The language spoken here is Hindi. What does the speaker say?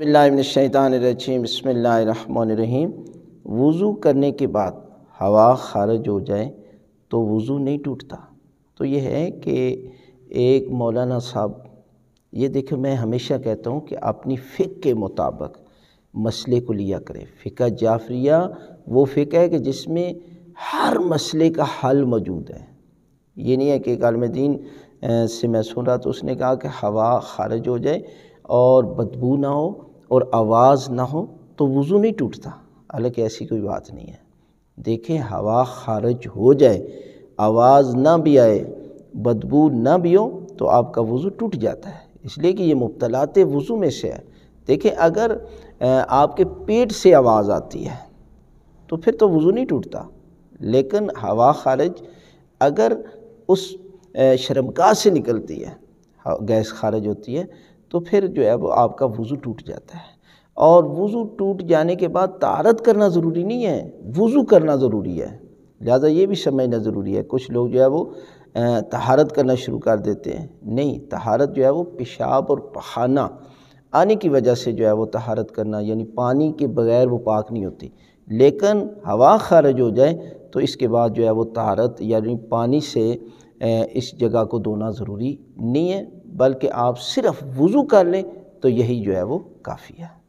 बिल्लाशैतानरजीम बसमीम वज़ू करने के बाद हवा खारज हो जाए तो वज़ू नहीं टूटता तो यह है कि एक मौलाना साहब ये देखो मैं हमेशा कहता हूँ कि अपनी फ़िक के मुताबिक मसले को लिया करें फ़िका जाफरिया वो फ़िक है कि जिसमें हर मसले का हल मौजूद है ये नहीं है कि एक आलम दीन से मैं सुन रहा तो उसने कहा कि हवा खारज हो जाए और बदबू ना हो और आवाज़ ना हो तो वज़ू नहीं टूटता हालांकि ऐसी कोई बात नहीं है देखें हवा खारिज हो जाए आवाज़ ना भी आए बदबू ना भी हो तो आपका वज़ू टूट जाता है इसलिए कि ये मुबतलाते वज़ू में से है देखें अगर आपके पेट से आवाज़ आती है तो फिर तो वज़ू नहीं टूटता लेकिन हवा खारिज अगर उस शर्मका से निकलती है हाँ, गैस खारिज होती है तो फिर जो है वो आपका वज़ू टूट जाता है और वज़ू टूट जाने के बाद तारत करना ज़रूरी नहीं है वज़ू करना ज़रूरी है लिहाजा ये भी समझना ज़रूरी है कुछ लोग जो है वो तहारत करना शुरू कर देते हैं नहीं तहारत जो है वो पेशाब और पखाना आने की वजह से जो है वो तहारत करना यानी पानी के बगैर वो पाक नहीं होती लेकिन हवा खारज हो जाए तो इसके बाद जो है वो तहारत यानी पानी से इस जगह को धोना ज़रूरी नहीं है बल्कि आप सिर्फ वज़ू कर लें तो यही जो है वो काफ़ी है